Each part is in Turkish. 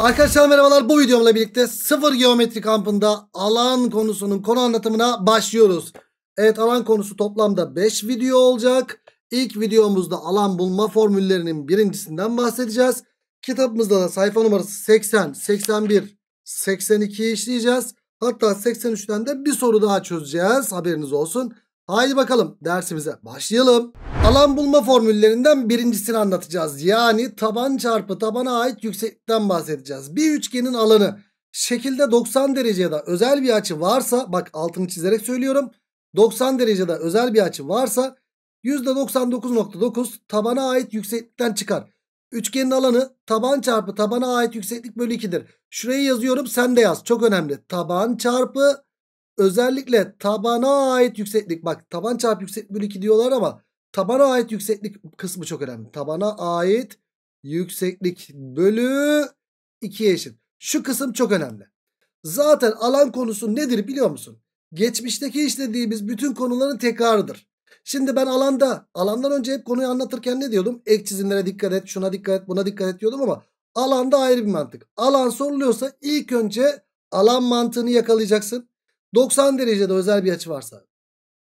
Arkadaşlar merhabalar bu videomla birlikte sıfır geometri kampında alan konusunun konu anlatımına başlıyoruz. Evet alan konusu toplamda 5 video olacak. İlk videomuzda alan bulma formüllerinin birincisinden bahsedeceğiz. Kitabımızda da sayfa numarası 80, 81, 82 işleyeceğiz. Hatta 83'ten de bir soru daha çözeceğiz haberiniz olsun. Haydi bakalım dersimize başlayalım. Alan bulma formüllerinden birincisini anlatacağız. Yani taban çarpı tabana ait yükseklikten bahsedeceğiz. Bir üçgenin alanı şekilde 90 derecede özel bir açı varsa bak altını çizerek söylüyorum. 90 derecede özel bir açı varsa %99.9 tabana ait yükseklikten çıkar. Üçgenin alanı taban çarpı tabana ait yükseklik bölü 2'dir. Şurayı yazıyorum sen de yaz. Çok önemli. Taban çarpı özellikle tabana ait yükseklik bak taban çarpı yükseklik bölü 2 diyorlar ama tabana ait yükseklik kısmı çok önemli. Tabana ait yükseklik bölü 2'ye eşit. Şu kısım çok önemli. Zaten alan konusu nedir biliyor musun? Geçmişteki işlediğimiz bütün konuların tekrarıdır. Şimdi ben alanda alandan önce hep konuyu anlatırken ne diyordum? Ek çizimlere dikkat et, şuna dikkat et, buna dikkat et diyordum ama alanda ayrı bir mantık. Alan soruluyorsa ilk önce alan mantığını yakalayacaksın. 90 derecede özel bir açı varsa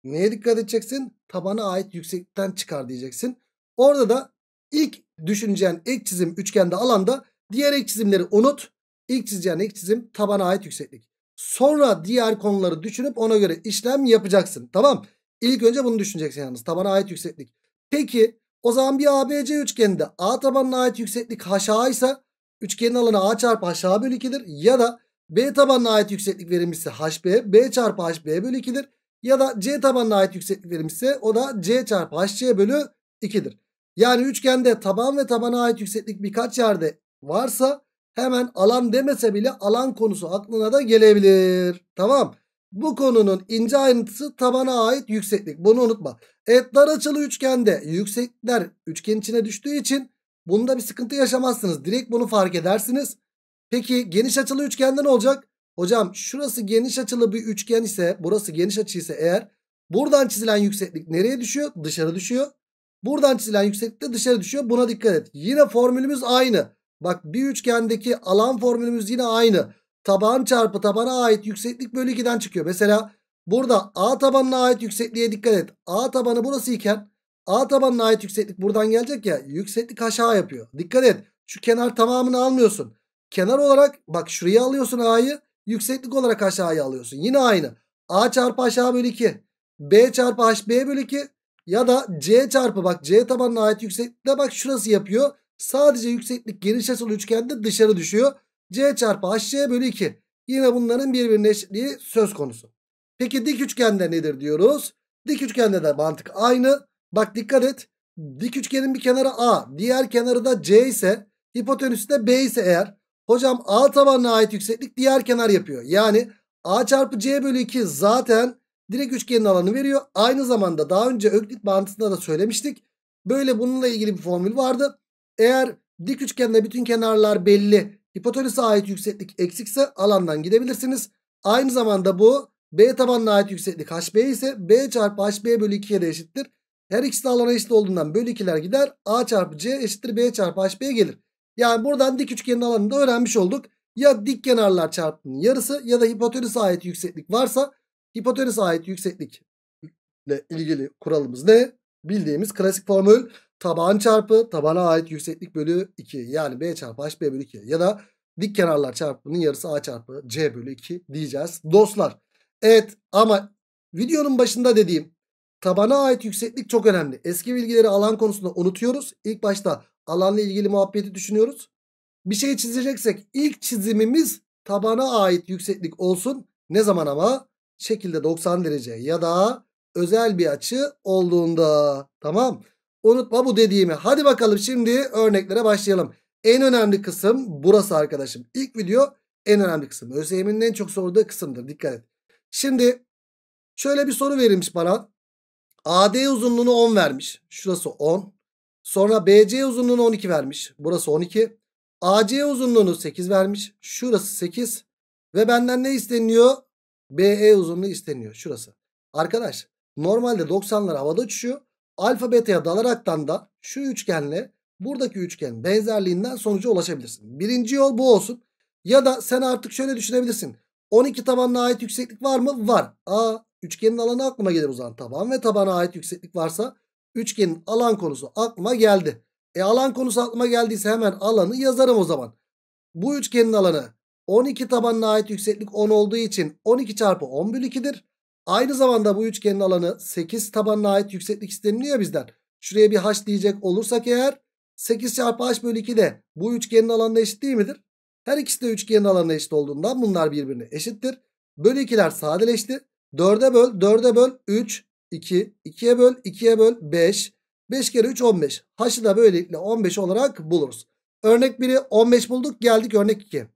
neye dikkat edeceksin? Tabana ait yüksekten çıkar diyeceksin. Orada da ilk düşüneceğin ek çizim üçgende alanda diğer ek çizimleri unut. İlk çizeceğin ek çizim tabana ait yükseklik. Sonra diğer konuları düşünüp ona göre işlem yapacaksın. Tamam. İlk önce bunu düşüneceksin yalnız. Tabana ait yükseklik. Peki o zaman bir ABC üçgeninde A tabanına ait yükseklik haşa ise üçgenin alanı A çarpı haşa bölü 2'dir. Ya da B tabanına ait yükseklik verilmişse HB, B çarpı HB bölü 2'dir. Ya da C tabanına ait yükseklik verilmişse o da C çarpı HC bölü 2'dir. Yani üçgende taban ve tabana ait yükseklik birkaç yerde varsa hemen alan demese bile alan konusu aklına da gelebilir. Tamam. Bu konunun ince ayrıntısı tabana ait yükseklik. Bunu unutma. Evet dar açılı üçgende yüksekler üçgen içine düştüğü için bunda bir sıkıntı yaşamazsınız. Direkt bunu fark edersiniz. Peki geniş açılı üçgende ne olacak? Hocam şurası geniş açılı bir üçgen ise burası geniş açı ise eğer buradan çizilen yükseklik nereye düşüyor? Dışarı düşüyor. Buradan çizilen yükseklik de dışarı düşüyor. Buna dikkat et. Yine formülümüz aynı. Bak bir üçgendeki alan formülümüz yine aynı. Taban çarpı tabana ait yükseklik bölü 2'den çıkıyor. Mesela burada A tabanına ait yüksekliğe dikkat et. A tabanı burası iken A tabanına ait yükseklik buradan gelecek ya. Yükseklik aşağı yapıyor. Dikkat et. Şu kenar tamamını almıyorsun. Kenar olarak bak şuraya alıyorsun A'yı. Yükseklik olarak aşağıya alıyorsun. Yine aynı. A çarpı aşağı bölü 2. B çarpı HB bölü 2. Ya da C çarpı bak C tabanına ait yükseklikte bak şurası yapıyor. Sadece yükseklik geniş açılı üçgende dışarı düşüyor. C çarpı HC bölü 2. Yine bunların birbirine eşitliği söz konusu. Peki dik üçgende nedir diyoruz? Dik üçgende de mantık aynı. Bak dikkat et. Dik üçgenin bir kenarı A, diğer kenarı da C ise, hipotenüsü de B ise eğer Hocam A tabanına ait yükseklik diğer kenar yapıyor. Yani A çarpı C bölü 2 zaten direkt üçgenin alanı veriyor. Aynı zamanda daha önce öklit bağıntısında da söylemiştik. Böyle bununla ilgili bir formül vardı. Eğer dik üçgende bütün kenarlar belli. Hipotenüse ait yükseklik eksikse alandan gidebilirsiniz. Aynı zamanda bu B tabanına ait yükseklik HB ise B çarpı HB bölü 2'ye de eşittir. Her ikisi de alana eşit olduğundan bölü 2'ler gider. A çarpı C eşittir B çarpı HB'ye gelir. Yani buradan dik üçgenin alanını da öğrenmiş olduk. Ya dik kenarlar çarpımının yarısı ya da hipotenüs ait yükseklik varsa hipotenüs ait yükseklikle ilgili kuralımız ne? Bildiğimiz klasik formül taban çarpı tabana ait yükseklik bölü 2 yani b çarpı hb bölü 2 ya da dik kenarlar çarpımının yarısı a çarpı c bölü 2 diyeceğiz dostlar. Evet ama videonun başında dediğim tabana ait yükseklik çok önemli. Eski bilgileri alan konusunda unutuyoruz. İlk başta alanla ilgili muhabbeti düşünüyoruz. Bir şey çizeceksek ilk çizimimiz tabana ait yükseklik olsun. Ne zaman ama? Şekilde 90 derece ya da özel bir açı olduğunda. Tamam. Unutma bu dediğimi. Hadi bakalım şimdi örneklere başlayalım. En önemli kısım burası arkadaşım. İlk video en önemli kısım. ÖSYM'nin en çok sorduğu kısımdır. Dikkat et. Şimdi şöyle bir soru verilmiş bana. AD uzunluğunu 10 vermiş. Şurası 10. Sonra BC uzunluğunu 12 vermiş. Burası 12. AC uzunluğunu 8 vermiş. Şurası 8. Ve benden ne isteniyor? BE uzunluğu isteniyor. Şurası. Arkadaş normalde 90'lar havada uçuşuyor. Alfa beta'ya dalaraktan da şu üçgenle buradaki üçgen benzerliğinden sonuca ulaşabilirsin. Birinci yol bu olsun. Ya da sen artık şöyle düşünebilirsin. 12 tabanına ait yükseklik var mı? Var. Aa, üçgenin alanı aklıma gelir o zaman. Taban ve tabana ait yükseklik varsa Üçgenin alan konusu aklıma geldi. E alan konusu aklıma geldiyse hemen alanı yazarım o zaman. Bu üçgenin alanı 12 tabanına ait yükseklik 10 olduğu için 12 çarpı 10 bölü 2'dir. Aynı zamanda bu üçgenin alanı 8 tabanına ait yükseklik isteniliyor bizden. Şuraya bir h diyecek olursak eğer 8 çarpı h bölü 2 de bu üçgenin alanına eşit değil midir? Her ikisi de üçgenin alanına eşit olduğundan bunlar birbirine eşittir. Bölü 2'ler sadeleşti. 4'e böl 4'e böl 3 2. 2'ye böl 2'ye böl 5. 5 kere 3 15. H'ı da böylelikle 15 olarak buluruz. Örnek 1'i 15 bulduk geldik örnek 2.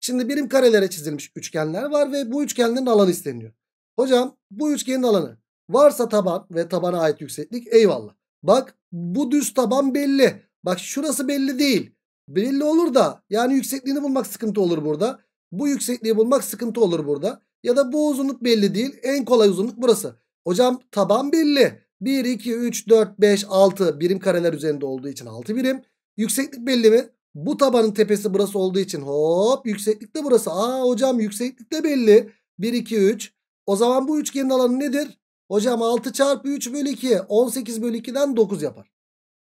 Şimdi birim karelere çizilmiş üçgenler var ve bu üçgenlerin alanı isteniyor. Hocam bu üçgenin alanı varsa taban ve tabana ait yükseklik eyvallah. Bak bu düz taban belli. Bak şurası belli değil. Belli olur da yani yüksekliğini bulmak sıkıntı olur burada. Bu yüksekliği bulmak sıkıntı olur burada. Ya da bu uzunluk belli değil. En kolay uzunluk burası. Hocam taban belli. 1, 2, 3, 4, 5, 6 birim kareler üzerinde olduğu için 6 birim. Yükseklik belli mi? Bu tabanın tepesi burası olduğu için hop yükseklik de burası. Aa hocam yükseklik de belli. 1, 2, 3. O zaman bu üçgenin alanı nedir? Hocam 6 çarpı 3 bölü 2 18 bölü 2'den 9 yapar.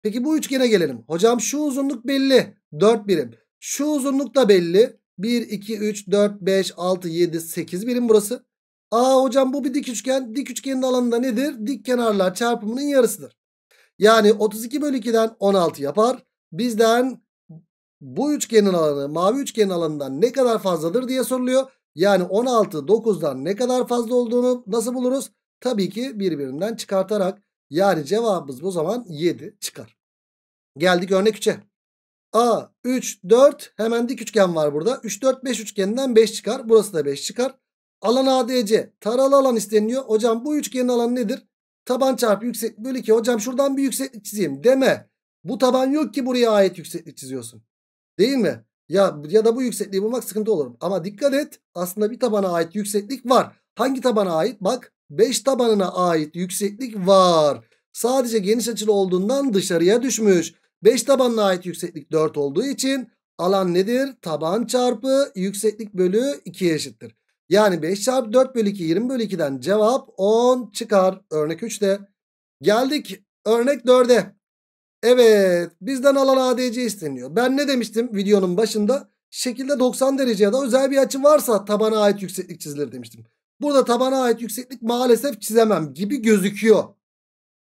Peki bu üçgene gelelim. Hocam şu uzunluk belli. 4 birim. Şu uzunluk da belli. 1, 2, 3, 4, 5, 6, 7, 8 birim burası. Aa hocam bu bir dik üçgen. Dik üçgenin alanında nedir? Dik kenarlar çarpımının yarısıdır. Yani 32 bölü 2'den 16 yapar. Bizden bu üçgenin alanı mavi üçgenin alanından ne kadar fazladır diye soruluyor. Yani 16 9'dan ne kadar fazla olduğunu nasıl buluruz? Tabii ki birbirinden çıkartarak. Yani cevabımız bu zaman 7 çıkar. Geldik örnek 3'e. A 3 4 hemen dik üçgen var burada. 3 4 5 üçgeninden 5 çıkar. Burası da 5 çıkar. Alan ADC taralı alan isteniyor. Hocam bu üçgenin alanı nedir? Taban çarpı yükseklik bölü 2. Hocam şuradan bir yükseklik çizeyim deme. Bu taban yok ki buraya ait yükseklik çiziyorsun. Değil mi? Ya, ya da bu yüksekliği bulmak sıkıntı olur. Ama dikkat et aslında bir tabana ait yükseklik var. Hangi tabana ait? Bak 5 tabanına ait yükseklik var. Sadece geniş açılı olduğundan dışarıya düşmüş. 5 tabanına ait yükseklik 4 olduğu için alan nedir? Taban çarpı yükseklik bölü 2'ye eşittir. Yani 5 çarpı 4 bölü 2 20 bölü 2'den cevap 10 çıkar. Örnek 3'te. Geldik örnek 4'e. Evet bizden alan ADC isteniyor. Ben ne demiştim videonun başında? Şekilde 90 dereceye da özel bir açı varsa tabana ait yükseklik çizilir demiştim. Burada tabana ait yükseklik maalesef çizemem gibi gözüküyor.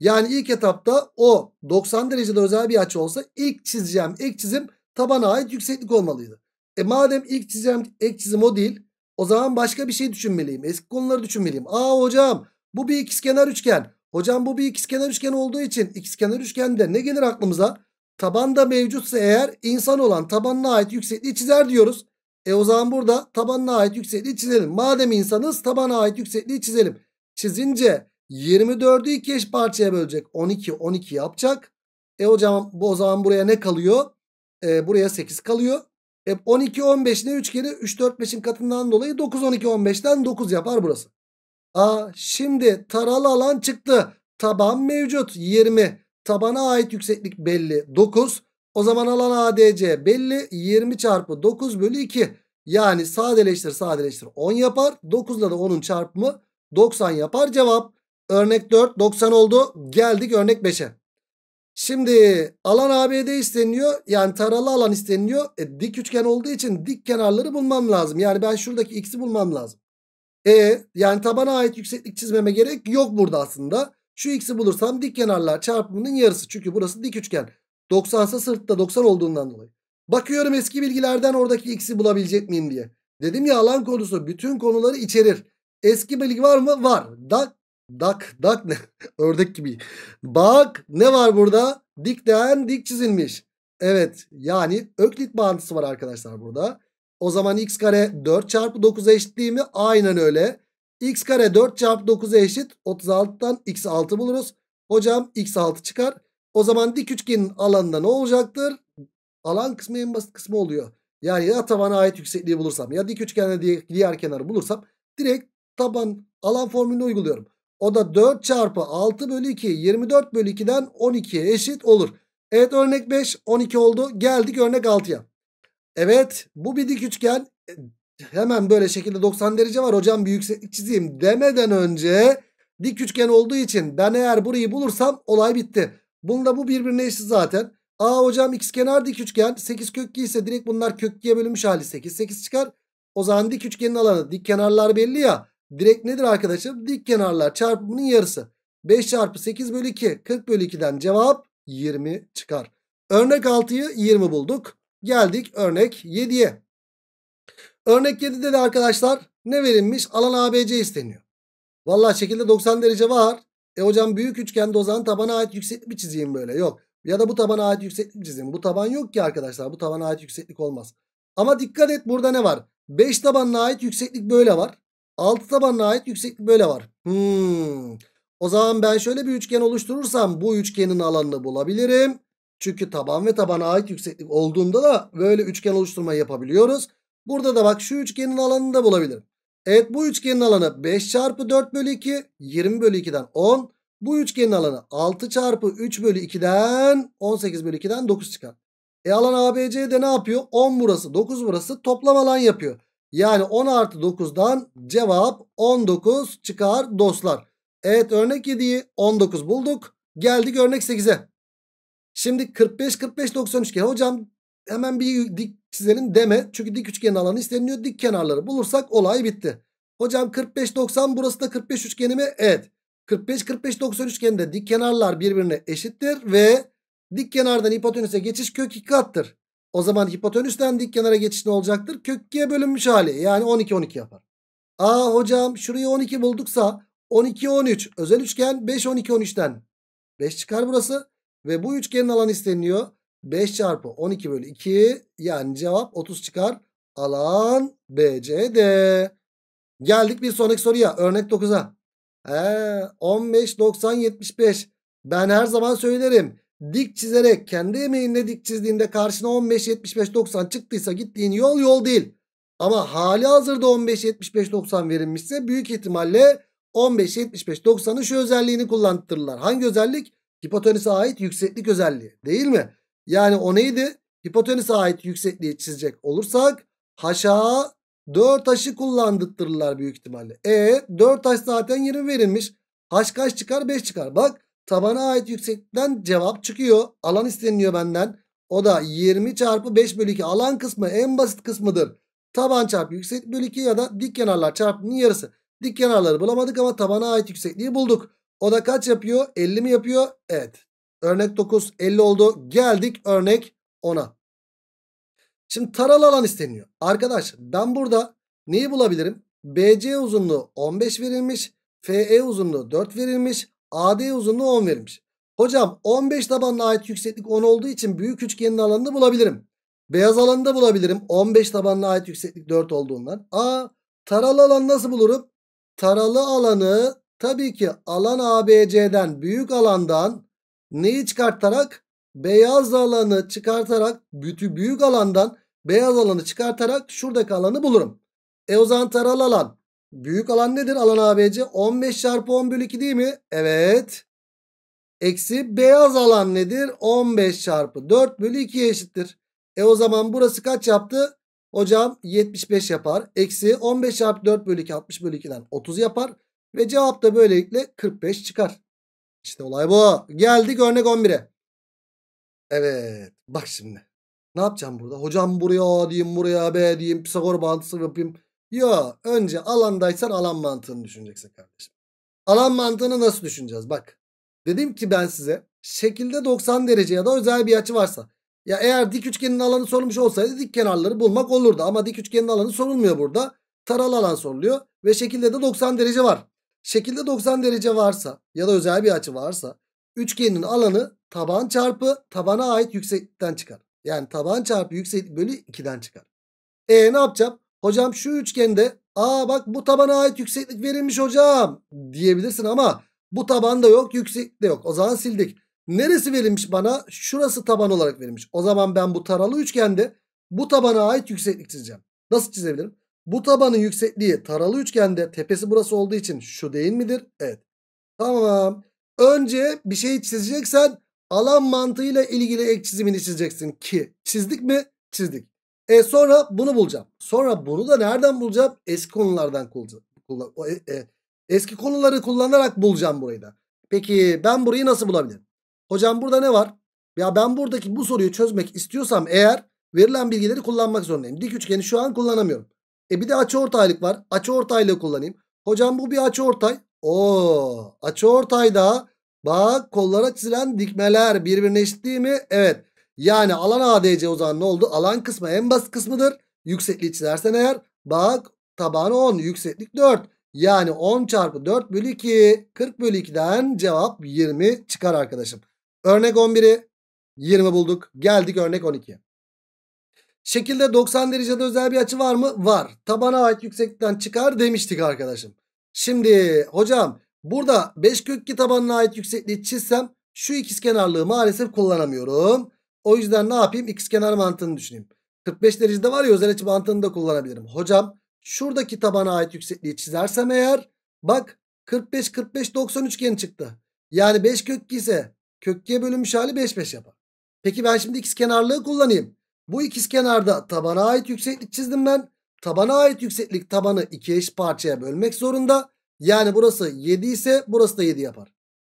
Yani ilk etapta o 90 derecede özel bir açı olsa ilk çizeceğim ek çizim tabana ait yükseklik olmalıydı. E madem ilk çizeceğim ek çizim o değil o zaman başka bir şey düşünmeliyim. Eski konuları düşünmeliyim. Aa hocam bu bir ikizkenar üçgen. Hocam bu bir ikizkenar üçgen olduğu için ikizkenar üçgende ne gelir aklımıza? Tabanda mevcutsa eğer insan olan tabanına ait yüksekliği çizer diyoruz. E o zaman burada tabanına ait yüksekliği çizelim. Madem insanız tabana ait yüksekliği çizelim. Çizince 24'ü 2 eş parçaya bölecek. 12 12 yapacak. E hocam bu o zaman buraya ne kalıyor? E, buraya 8 kalıyor. E 12 15 3 kere? 3 4 5'in katından dolayı 9 12 15'ten 9 yapar burası. A şimdi taralı alan çıktı. Taban mevcut 20. Tabana ait yükseklik belli 9. O zaman alan ADC belli 20 çarpı 9 bölü 2. Yani sadeleştir sadeleştir 10 yapar. 9 ile de 10'un çarpımı 90 yapar cevap. Örnek 4 90 oldu. Geldik örnek 5'e. Şimdi alan ABD isteniyor, Yani taralı alan isteniyor. E, dik üçgen olduğu için dik kenarları bulmam lazım. Yani ben şuradaki x'i bulmam lazım. E yani tabana ait yükseklik çizmeme gerek yok burada aslında. Şu x'i bulursam dik kenarlar çarpımının yarısı. Çünkü burası dik üçgen. 90 ise sırtta 90 olduğundan dolayı. Bakıyorum eski bilgilerden oradaki x'i bulabilecek miyim diye. Dedim ya alan konusu bütün konuları içerir. Eski bilgi var mı? Var. Da Dak, dak ne? Ördek gibi. Bak ne var burada? Dikten dik çizilmiş. Evet yani öklit bağıntısı var arkadaşlar burada. O zaman x kare 4 çarpı 9 eşit değil mi? Aynen öyle. x kare 4 çarpı 9 eşit. 36'dan x 6 buluruz. Hocam x 6 çıkar. O zaman dik üçgenin alanında ne olacaktır? Alan kısmı en basit kısmı oluyor. Yani ya tabana ait yüksekliği bulursam ya dik üçgende diğer kenarı bulursam direkt taban alan formülünü uyguluyorum. O da 4 çarpı 6 bölü 2 24 bölü 2'den 12'ye eşit olur. Evet örnek 5 12 oldu. Geldik örnek 6'ya. Evet bu bir dik üçgen. E, hemen böyle şekilde 90 derece var. Hocam bir yükseklik çizeyim demeden önce dik üçgen olduğu için ben eğer burayı bulursam olay bitti. Bunda bu birbirine eşit zaten. Aa hocam x kenar dik üçgen 8 kök 2 ise direkt bunlar kök 2'ye bölünmüş hali 8 8 çıkar. O zaman dik üçgenin alanı dik kenarlar belli ya. Direkt nedir arkadaşım? Dik kenarlar çarpımının yarısı. 5 çarpı 8 bölü 2. 40 bölü 2'den cevap 20 çıkar. Örnek 6'yı 20 bulduk. Geldik örnek 7'ye. Örnek 7'de de arkadaşlar ne verilmiş? Alan ABC isteniyor. Vallahi şekilde 90 derece var. E hocam büyük üçgende o zaman tabana ait yükseklik mi çizeyim böyle? Yok. Ya da bu tabana ait yükseklik mi çizeyim? Bu taban yok ki arkadaşlar. Bu tabana ait yükseklik olmaz. Ama dikkat et burada ne var? 5 tabanına ait yükseklik böyle var. Altı tabanına ait yükseklik böyle var. Hmm. O zaman ben şöyle bir üçgen oluşturursam bu üçgenin alanını bulabilirim. Çünkü taban ve tabana ait yükseklik olduğunda da böyle üçgen oluşturma yapabiliyoruz. Burada da bak şu üçgenin alanını da bulabilirim. Evet bu üçgenin alanı 5 çarpı 4 bölü 2 20 bölü 2'den 10. Bu üçgenin alanı 6 çarpı 3 bölü 2'den 18 bölü 2'den 9 çıkar. E alan ABC'de ne yapıyor? 10 burası 9 burası toplam alan yapıyor. Yani 10 artı 9'dan cevap 19 çıkar dostlar. Evet örnek 7'yi 19 bulduk. Geldik örnek 8'e. Şimdi 45 45 90 üçgen. Hocam hemen bir dik çizelim deme. Çünkü dik üçgenin alanı isteniyor. Dik kenarları bulursak olay bitti. Hocam 45 90 burası da 45 üçgeni mi? Evet. 45 45 90 üçgeninde dik kenarlar birbirine eşittir ve dik kenardan hipotenüse geçiş kök 2 kattır. O zaman hipotenüsten dik kenara geçiş ne olacaktır? Kök 2'ye bölünmüş hali. Yani 12 12 yapar. Aa hocam şurayı 12 bulduksa 12 13 özel üçgen 5 12 13'ten 5 çıkar burası. Ve bu üçgenin alanı isteniliyor. 5 çarpı 12 bölü 2 yani cevap 30 çıkar. Alan BCD. Geldik bir sonraki soruya. Örnek 9'a. 15 90 75. Ben her zaman söylerim dik çizerek kendi emeğinle dik çizdiğinde karşına 15 75 90 çıktıysa gittiğin yol yol değil. Ama hali hazırda 15 75 90 verilmişse büyük ihtimalle 15 75 90'ın şu özelliğini kullandırırlar. Hangi özellik? Hipotenüse ait yükseklik özelliği değil mi? Yani o neydi? Hipotenüse ait yüksekliği çizecek olursak haşa 4 taşı kullandırırlar büyük ihtimalle. E 4 taş zaten 20 verilmiş. Haş kaç çıkar? 5 çıkar. Bak Tabana ait yükseklikten cevap çıkıyor. Alan isteniliyor benden. O da 20 çarpı 5 bölü 2 alan kısmı en basit kısmıdır. Taban çarpı yükseklik bölü 2 ya da dik kenarlar çarpımının yarısı. Dik kenarları bulamadık ama tabana ait yüksekliği bulduk. O da kaç yapıyor? 50 mi yapıyor? Evet. Örnek 9 50 oldu. Geldik örnek 10'a. Şimdi taralı alan isteniyor. Arkadaş ben burada neyi bulabilirim? BC uzunluğu 15 verilmiş. FE uzunluğu 4 verilmiş. AD uzunluğu 10 vermiş. Hocam 15 tabanına ait yükseklik 10 olduğu için büyük üçgenin alanını bulabilirim. Beyaz alanı da bulabilirim. 15 tabanına ait yükseklik 4 olduğundan. A taralı alanı nasıl bulurum? Taralı alanı tabii ki alan ABC'den büyük alandan neyi çıkartarak? Beyaz alanı çıkartarak bütün büyük alandan beyaz alanı çıkartarak şuradaki alanı bulurum. E o zaman taralı alan Büyük alan nedir? Alan ABC 15 çarpı 10 bölü 2 değil mi? Evet. Eksi beyaz alan nedir? 15 çarpı 4 bölü 2'ye eşittir. E o zaman burası kaç yaptı? Hocam 75 yapar. Eksi 15 çarpı 4 bölü 2 60 bölü 2'den 30 yapar. Ve cevap da böylelikle 45 çıkar. İşte olay bu. Geldik örnek 11'e. Evet. Bak şimdi. Ne yapacağım burada? Hocam buraya A diyeyim buraya B diyeyim. Pisagor bağıntısı yapayım. Yo önce alandaysan alan mantığını düşüneceksin kardeşim. Alan mantığını nasıl düşüneceğiz bak. Dedim ki ben size şekilde 90 derece ya da özel bir açı varsa. Ya eğer dik üçgenin alanı sorulmuş olsaydı dik kenarları bulmak olurdu. Ama dik üçgenin alanı sorulmuyor burada. Taralı alan soruluyor ve şekilde de 90 derece var. Şekilde 90 derece varsa ya da özel bir açı varsa üçgenin alanı taban çarpı tabana ait yükseklikten çıkar. Yani taban çarpı yükseklik bölü 2'den çıkar. E ne yapacağım? Hocam şu üçgende aa bak bu tabana ait yükseklik verilmiş hocam diyebilirsin ama bu tabanda yok yükseklik de yok. O zaman sildik. Neresi verilmiş bana? Şurası taban olarak verilmiş. O zaman ben bu taralı üçgende bu tabana ait yükseklik çizeceğim. Nasıl çizebilirim? Bu tabanın yüksekliği taralı üçgende tepesi burası olduğu için şu değil midir? Evet. Tamam. Önce bir şey çizeceksen alan mantığıyla ilgili ek çizimini çizeceksin ki çizdik mi? Çizdik. E sonra bunu bulacağım. Sonra bunu da nereden bulacağım? Eski konulardan kullan e, e, eski konuları kullanarak bulacağım burayı da. Peki ben burayı nasıl bulabilirim? Hocam burada ne var? Ya ben buradaki bu soruyu çözmek istiyorsam eğer verilen bilgileri kullanmak zorundayım. Dik üçgeni şu an kullanamıyorum. E bir de açıortaylık var. Açıortaylığı kullanayım. Hocam bu bir açıortay. Oo, açıortayda bak kollara çizilen dikmeler birbirine eşit değil mi? Evet. Yani alan ADC o zaman ne oldu? Alan kısmı en basit kısmıdır. Yüksekliği çizersen eğer bak tabanı 10 yükseklik 4. Yani 10 çarpı 4 bölü 2 40 bölü 2'den cevap 20 çıkar arkadaşım. Örnek 11'i 20 bulduk. Geldik örnek 12'ye. Şekilde 90 derecede özel bir açı var mı? Var. Tabana ait yükseklikten çıkar demiştik arkadaşım. Şimdi hocam burada 5 kök 2 tabanına ait yüksekliği çizsem şu ikiz kenarlığı maalesef kullanamıyorum. O yüzden ne yapayım? X kenar mantığını düşüneyim. 45 derecede var ya özel açı mantığını da kullanabilirim. Hocam şuradaki tabana ait yüksekliği çizersem eğer bak 45 45 90 üçgeni çıktı. Yani 5 kök ise kökkiye bölünmüş hali 5 5 yapar. Peki ben şimdi ikiz kenarlığı kullanayım. Bu ikiz kenarda tabana ait yükseklik çizdim ben. Tabana ait yükseklik tabanı iki eş parçaya bölmek zorunda. Yani burası 7 ise burası da 7 yapar.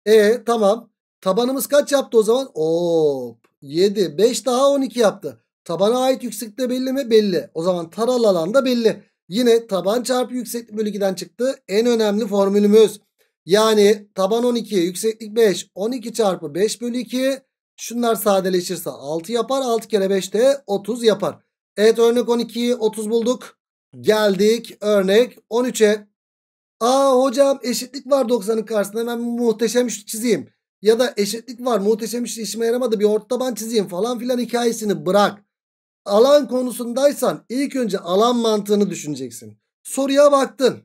E tamam. Tabanımız kaç yaptı o zaman? Oo 7, 5 daha 12 yaptı. Tabana ait yükseklik belli mi? Belli. O zaman taral alan da belli. Yine taban çarpı yükseklik bölü 2'den çıktı. En önemli formülümüz. Yani taban 12, yükseklik 5. 12 çarpı 5 bölü 2. Şunlar sadeleşirse 6 yapar. 6 kere 5 de 30 yapar. Evet örnek 12'yi 30 bulduk. Geldik örnek 13'e. Aa hocam eşitlik var 90'ın karşısında. Hemen muhteşem şu çizeyim ya da eşitlik var muhteşem işte işime yaramadı bir orta taban çizeyim falan filan hikayesini bırak. Alan konusundaysan ilk önce alan mantığını düşüneceksin. Soruya baktın.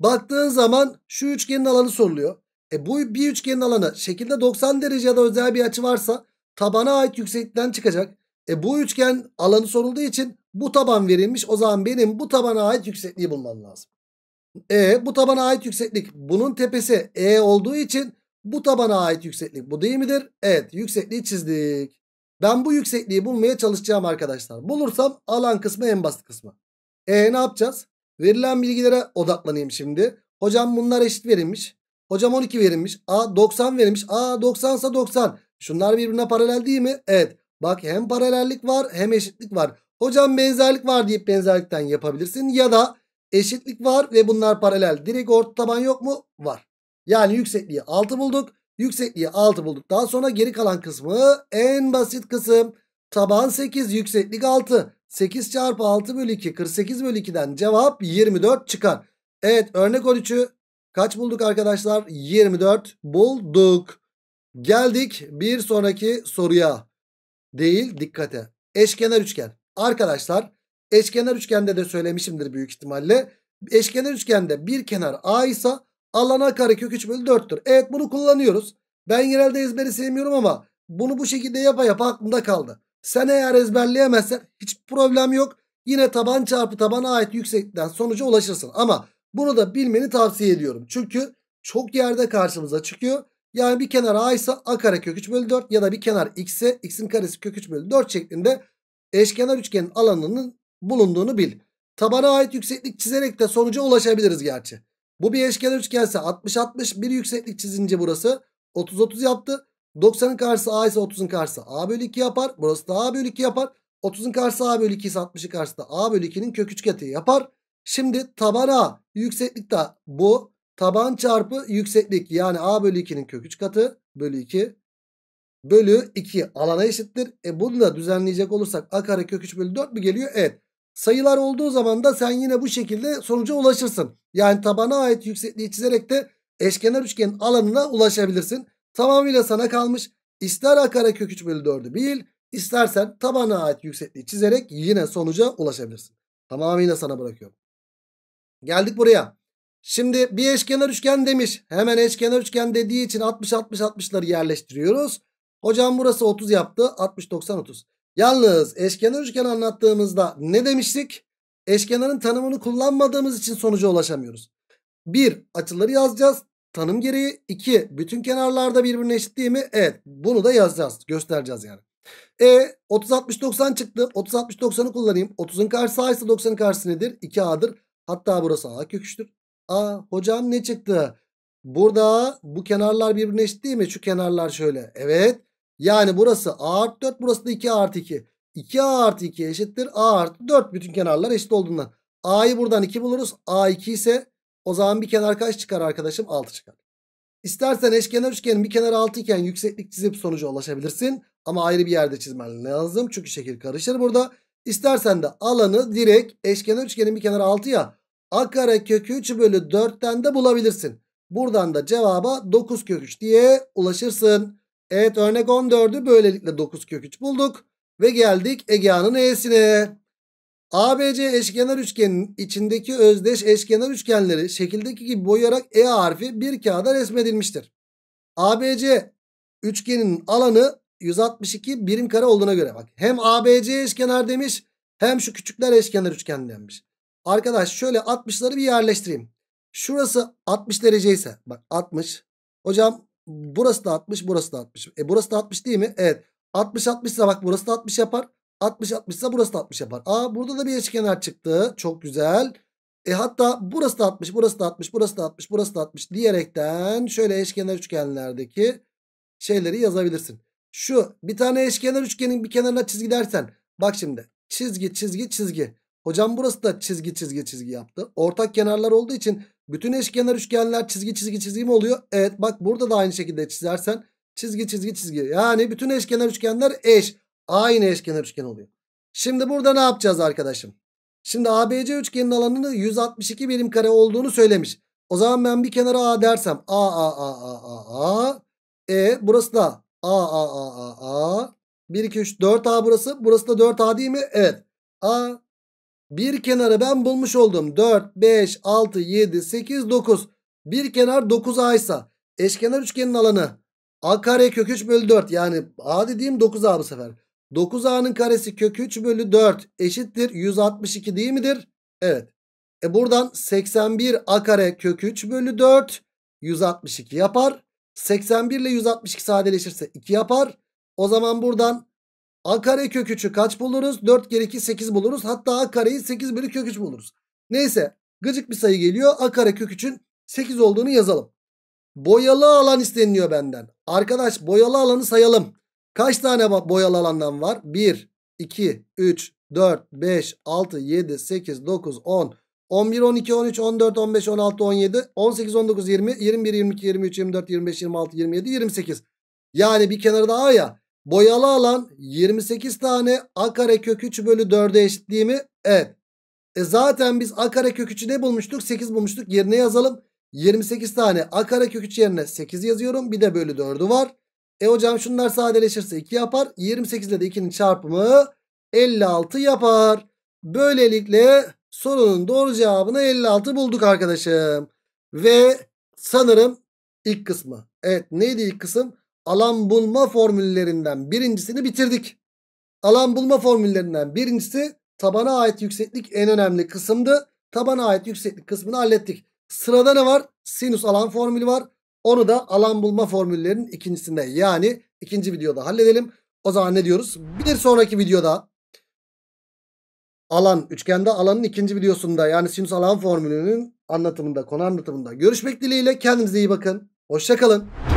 Baktığın zaman şu üçgenin alanı soruluyor. E bu bir üçgenin alanı şekilde 90 derece ya da özel bir açı varsa tabana ait yükseklikten çıkacak. E bu üçgen alanı sorulduğu için bu taban verilmiş. O zaman benim bu tabana ait yüksekliği bulmam lazım. E bu tabana ait yükseklik bunun tepesi E olduğu için bu tabana ait yükseklik bu değil midir? Evet yüksekliği çizdik. Ben bu yüksekliği bulmaya çalışacağım arkadaşlar. Bulursam alan kısmı en basit kısmı. E ne yapacağız? Verilen bilgilere odaklanayım şimdi. Hocam bunlar eşit verilmiş. Hocam 12 verilmiş. A 90 verilmiş. A 90 ise 90. Şunlar birbirine paralel değil mi? Evet. Bak hem paralellik var hem eşitlik var. Hocam benzerlik var deyip benzerlikten yapabilirsin. Ya da eşitlik var ve bunlar paralel. Direkt orta taban yok mu? Var. Yani yüksekliği 6 bulduk. Yüksekliği 6 bulduk. Daha sonra geri kalan kısmı en basit kısım. Taban 8 yükseklik 6. 8 çarpı 6 bölü 2 48 bölü 2'den cevap 24 çıkar. Evet örnek 13'ü kaç bulduk arkadaşlar? 24 bulduk. Geldik bir sonraki soruya. Değil dikkate. Eşkenar üçgen. Arkadaşlar eşkenar üçgende de söylemişimdir büyük ihtimalle. Eşkenar üçgende bir kenar A ise alana kök 3 bölü 4'tür. Evet bunu kullanıyoruz. Ben genelde ezberi sevmiyorum ama bunu bu şekilde yapa yapa aklımda kaldı. Sen eğer ezberleyemezsen hiç problem yok. Yine taban çarpı tabana ait yüksekten sonuca ulaşırsın. Ama bunu da bilmeni tavsiye ediyorum. Çünkü çok yerde karşımıza çıkıyor. Yani bir kenar a ise a kare kök 3 bölü 4 ya da bir kenar x ise x'in karesi kök 3 bölü 4 şeklinde eşkenar üçgenin alanının bulunduğunu bil. Tabana ait yükseklik çizerek de sonuca ulaşabiliriz gerçi. Bu bir eşkenar üçgense 60-60 bir yükseklik çizince burası 30-30 yaptı. 90'ın karşısı A ise 30'un karşısı A bölü 2 yapar. Burası da A bölü 2 yapar. 30'un karşısı A bölü 2 ise 60'ın karşısı da A bölü 2'nin kök üçgeni yapar. Şimdi taban A yükseklik de bu. Taban çarpı yükseklik yani A bölü 2'nin kök üç katı bölü 2 bölü 2 alana eşittir. E bunu da düzenleyecek olursak A kare kök 3 bölü 4 mü geliyor? Evet. Sayılar olduğu zaman da sen yine bu şekilde sonuca ulaşırsın. Yani tabana ait yüksekliği çizerek de eşkenar üçgenin alanına ulaşabilirsin. Tamamıyla sana kalmış. İster a kare kök 3 bölü 4'ü bil. İstersen tabana ait yüksekliği çizerek yine sonuca ulaşabilirsin. Tamamıyla sana bırakıyorum. Geldik buraya. Şimdi bir eşkenar üçgen demiş. Hemen eşkenar üçgen dediği için 60 60 60'ları yerleştiriyoruz. Hocam burası 30 yaptı. 60 90 30. Yalnız eşkenar üçgen anlattığımızda ne demiştik? Eşkenarın tanımını kullanmadığımız için sonuca ulaşamıyoruz. 1. Açıları yazacağız. Tanım gereği. 2. Bütün kenarlarda birbirine eşit değil mi? Evet. Bunu da yazacağız. Göstereceğiz yani. E 30 60 90 çıktı. 30 60 90'ı kullanayım. 30'un karşısı A ise 90'ın karşısı nedir? 2A'dır. Hatta burası A köküçtür. A hocam ne çıktı? Burada bu kenarlar birbirine eşit değil mi? Şu kenarlar şöyle. Evet. Yani burası a artı 4 burası da 2 artı 2. 2 a artı 2 eşittir a artı 4 bütün kenarlar eşit olduğundan. a'yı buradan 2 buluruz. a 2 ise o zaman bir kenar kaç çıkar arkadaşım? 6 çıkar. İstersen eşkenar üçgenin bir kenarı 6 iken yükseklik çizip sonuca ulaşabilirsin. Ama ayrı bir yerde çizmen lazım. Çünkü şekil karışır burada. İstersen de alanı direkt eşkenar üçgenin bir kenarı 6 ya. A kare kökü 3 bölü 4'ten de bulabilirsin. Buradan da cevaba 9 kök 3 diye ulaşırsın. Evet örnek 14'ü böylelikle 9 kök 3 bulduk. Ve geldik Egea'nın E'sine. ABC eşkenar üçgenin içindeki özdeş eşkenar üçgenleri şekildeki gibi boyayarak E harfi bir kağıda resmedilmiştir. ABC üçgeninin alanı 162 birim kare olduğuna göre bak. Hem ABC eşkenar demiş hem şu küçükler eşkenar üçgen demiş. Arkadaş şöyle 60'ları bir yerleştireyim. Şurası 60 dereceyse bak 60. Hocam burası da 60 burası da 60. E burası da 60 değil mi? Evet. 60 60 ise bak burası da 60 yapar. 60 60 ise burası da 60 yapar. Aa burada da bir eşkenar çıktı. Çok güzel. E hatta burası da 60 burası da 60 burası da 60 burası da 60 diyerekten şöyle eşkenar üçgenlerdeki şeyleri yazabilirsin. Şu bir tane eşkenar üçgenin bir kenarına çizgi dersen. Bak şimdi çizgi çizgi çizgi. Hocam burası da çizgi çizgi çizgi yaptı. Ortak kenarlar olduğu için bütün eşkenar üçgenler çizgi çizgi çizgi mi oluyor? Evet bak burada da aynı şekilde çizersen çizgi çizgi çizgi. Yani bütün eşkenar üçgenler eş. Aynı eşkenar üçgen oluyor. Şimdi burada ne yapacağız arkadaşım? Şimdi ABC üçgenin alanını 162 birim kare olduğunu söylemiş. O zaman ben bir kenara A dersem A A A A A A E burası da A A A A A 1 2 3 4A burası. Burası da 4A değil mi? Evet. A bir kenarı ben bulmuş oldum. 4, 5, 6, 7, 8, 9. Bir kenar 9 A ise eşkenar üçgenin alanı A kare kök 3 bölü 4. Yani A dediğim 9 A bu sefer. 9 A'nın karesi kök 3 bölü 4 eşittir. 162 değil midir? Evet. E buradan 81 A kare kök 3 bölü 4 162 yapar. 81 ile 162 sadeleşirse 2 yapar. O zaman buradan A kare kök 3'ü kaç buluruz? 4 kere 2 8 buluruz. Hatta A kareyi 8 bölü kök 3 buluruz. Neyse gıcık bir sayı geliyor. A kare kök 3'ün 8 olduğunu yazalım. Boyalı alan isteniliyor benden. Arkadaş boyalı alanı sayalım. Kaç tane boyalı alandan var? 1, 2, 3, 4, 5, 6, 7, 8, 9, 10, 11, 12, 13, 14, 15, 16, 17, 18, 19, 20, 21, 22, 23, 24, 25, 26, 27, 28. Yani bir kenarı daha ya. Boyalı alan 28 tane a kare kök 3 bölü 4'e eşit değil mi? Evet. E zaten biz a kare kök 3'ü ne bulmuştuk? 8 bulmuştuk. Yerine yazalım. 28 tane a kare kök 3 yerine 8 yazıyorum. Bir de bölü 4'ü var. E hocam şunlar sadeleşirse 2 yapar. 28 ile de 2'nin çarpımı 56 yapar. Böylelikle sorunun doğru cevabını 56 bulduk arkadaşım. Ve sanırım ilk kısmı. Evet neydi ilk kısım? alan bulma formüllerinden birincisini bitirdik. Alan bulma formüllerinden birincisi tabana ait yükseklik en önemli kısımdı. Tabana ait yükseklik kısmını hallettik. Sırada ne var? Sinüs alan formülü var. Onu da alan bulma formüllerinin ikincisinde yani ikinci videoda halledelim. O zaman ne diyoruz? Bir sonraki videoda alan üçgende alanın ikinci videosunda yani sinüs alan formülünün anlatımında konu anlatımında görüşmek dileğiyle kendinize iyi bakın. Hoşçakalın.